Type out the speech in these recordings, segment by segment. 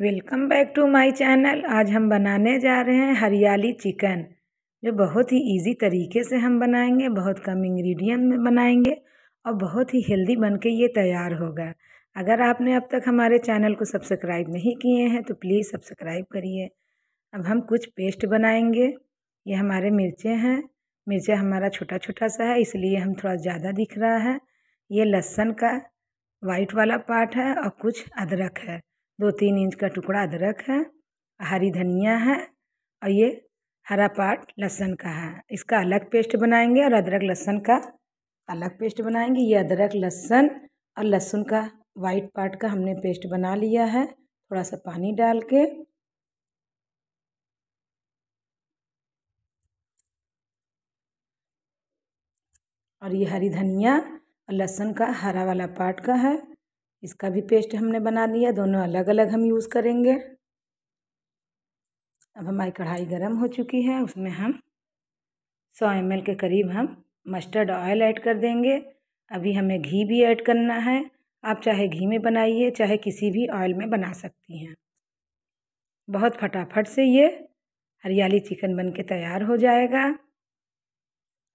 welcome back to my channel आज हम बनाने जा रहे हैं हरियाली चिकन जो बहुत ही इजी तरीके से हम बनाएंगे बहुत कम इंग्रेडिएंट में बनाएंगे और बहुत ही हेल्दी बन के ये तैयार होगा अगर आपने अब तक हमारे चैनल को सब्सक्राइब नहीं किए हैं तो प्लीज़ सब्सक्राइब करिए अब हम कुछ पेस्ट बनाएंगे ये हमारे मिर्चें हैं मिर्चा हमारा छोटा छोटा सा है इसलिए हम थोड़ा ज़्यादा दिख रहा है ये लहसुन का वाइट वाला पार्ट है और कुछ अदरक है दो तीन इंच का टुकड़ा अदरक है हरी धनिया है और ये हरा पार्ट लहसन का है इसका अलग पेस्ट बनाएंगे और अदरक लहसन का अलग पेस्ट बनाएंगे ये अदरक लहसन और लहसुन का वाइट पार्ट का हमने पेस्ट बना लिया है थोड़ा सा पानी डाल के और ये हरी धनिया और लहसुन का हरा वाला पार्ट का है इसका भी पेस्ट हमने बना लिया दोनों अलग अलग हम यूज़ करेंगे अब हमारी कढ़ाई गर्म हो चुकी है उसमें हम 100 एम के करीब हम मस्टर्ड ऑयल ऐड कर देंगे अभी हमें घी भी ऐड करना है आप चाहे घी में बनाइए चाहे किसी भी ऑयल में बना सकती हैं बहुत फटाफट से ये हरियाली चिकन बन के तैयार हो जाएगा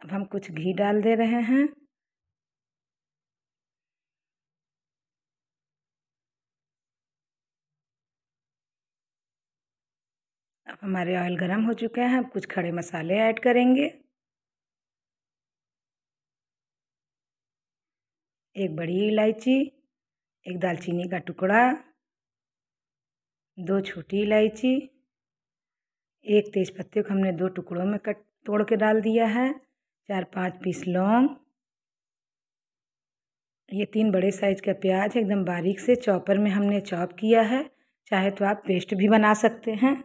अब हम कुछ घी डाल दे रहे हैं अब हमारे ऑयल गरम हो चुके हैं हम कुछ खड़े मसाले ऐड करेंगे एक बड़ी इलायची एक दालचीनी का टुकड़ा दो छोटी इलायची एक तेज पत्ते को हमने दो टुकड़ों में कट तोड़ के डाल दिया है चार पांच पीस लौंग ये तीन बड़े साइज का प्याज एकदम बारीक से चॉपर में हमने चॉप किया है चाहे तो आप पेस्ट भी बना सकते हैं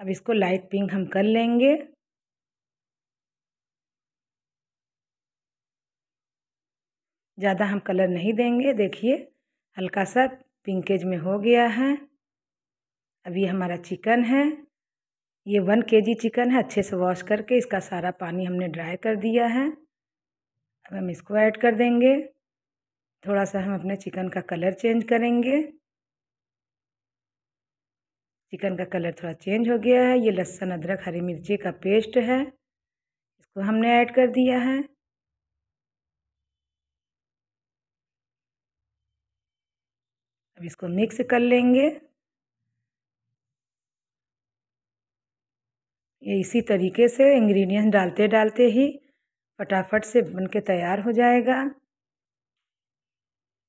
अब इसको लाइट पिंक हम कर लेंगे ज़्यादा हम कलर नहीं देंगे देखिए हल्का सा पिंकेज में हो गया है अब ये हमारा चिकन है ये वन के जी चिकन है अच्छे से वॉश करके इसका सारा पानी हमने ड्राई कर दिया है अब हम इसको ऐड कर देंगे थोड़ा सा हम अपने चिकन का कलर चेंज करेंगे चिकन का कलर थोड़ा चेंज हो गया है ये लहसुन अदरक हरी मिर्ची का पेस्ट है इसको हमने ऐड कर दिया है अब इसको मिक्स कर लेंगे ये इसी तरीके से इंग्रेडिएंट डालते डालते ही फटाफट से बनके तैयार हो जाएगा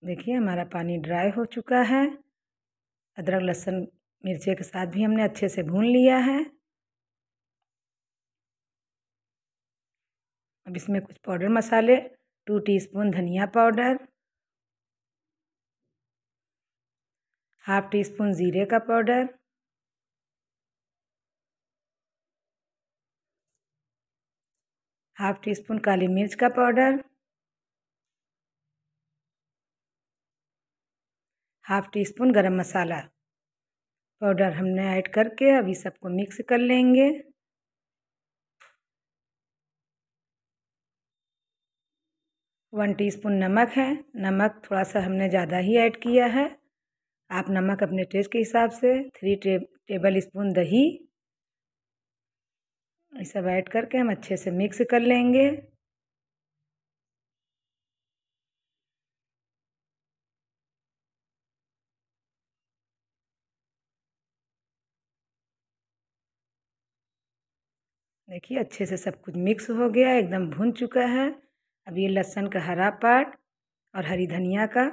देखिए हमारा पानी ड्राई हो चुका है अदरक लहसुन मिर्चे के साथ भी हमने अच्छे से भून लिया है अब इसमें कुछ पाउडर मसाले टू टीस्पून धनिया पाउडर हाफ टी स्पून ज़ीरे का पाउडर हाफ टी स्पून काली मिर्च का पाउडर हाफ टी स्पून गरम मसाला पाउडर हमने ऐड करके अभी सबको मिक्स कर लेंगे वन टीस्पून नमक है नमक थोड़ा सा हमने ज़्यादा ही ऐड किया है आप नमक अपने टेस्ट के हिसाब से थ्री टे, टेबल स्पून दही ये सब ऐड करके हम अच्छे से मिक्स कर लेंगे देखिए अच्छे से सब कुछ मिक्स हो गया एकदम भुन चुका है अब ये लहसन का हरा पार्ट और हरी धनिया का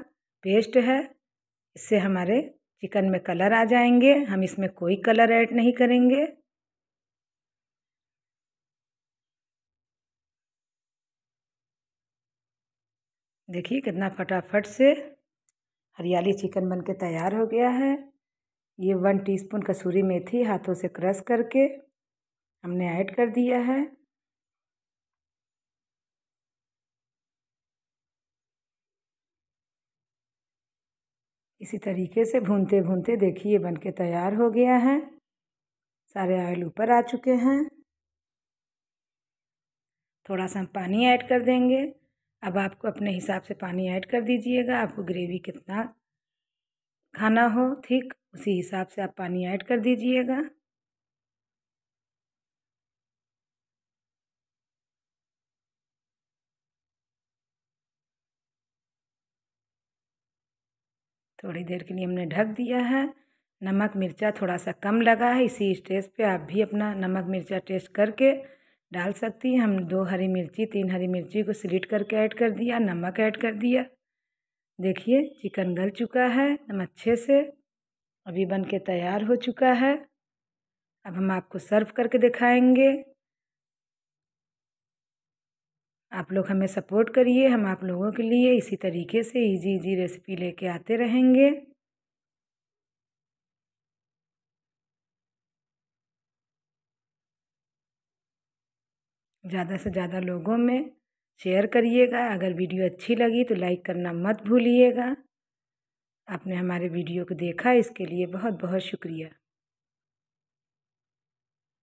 पेस्ट है इससे हमारे चिकन में कलर आ जाएंगे हम इसमें कोई कलर ऐड नहीं करेंगे देखिए कितना फटाफट से हरियाली चिकन बन के तैयार हो गया है ये वन टीस्पून कसूरी मेथी हाथों से क्रश करके हमने ऐड कर दिया है इसी तरीके से भूनते भूनते देखिए बन के तैयार हो गया है सारे ऑयल ऊपर आ चुके हैं थोड़ा सा हम पानी ऐड कर देंगे अब आपको अपने हिसाब से पानी ऐड कर दीजिएगा आपको ग्रेवी कितना खाना हो ठीक उसी हिसाब से आप पानी ऐड कर दीजिएगा थोड़ी देर के लिए हमने ढक दिया है नमक मिर्चा थोड़ा सा कम लगा है इसी स्टेज पे आप भी अपना नमक मिर्चा टेस्ट करके डाल सकती हैं हम दो हरी मिर्ची तीन हरी मिर्ची को स्लिट करके ऐड कर दिया नमक ऐड कर दिया देखिए चिकन गल चुका है एकदम अच्छे से अभी बन के तैयार हो चुका है अब हम आपको सर्व करके दिखाएंगे आप लोग हमें सपोर्ट करिए हम आप लोगों के लिए इसी तरीके से इजी इजी रेसिपी लेके आते रहेंगे ज़्यादा से ज़्यादा लोगों में शेयर करिएगा अगर वीडियो अच्छी लगी तो लाइक करना मत भूलिएगा आपने हमारे वीडियो को देखा इसके लिए बहुत बहुत शुक्रिया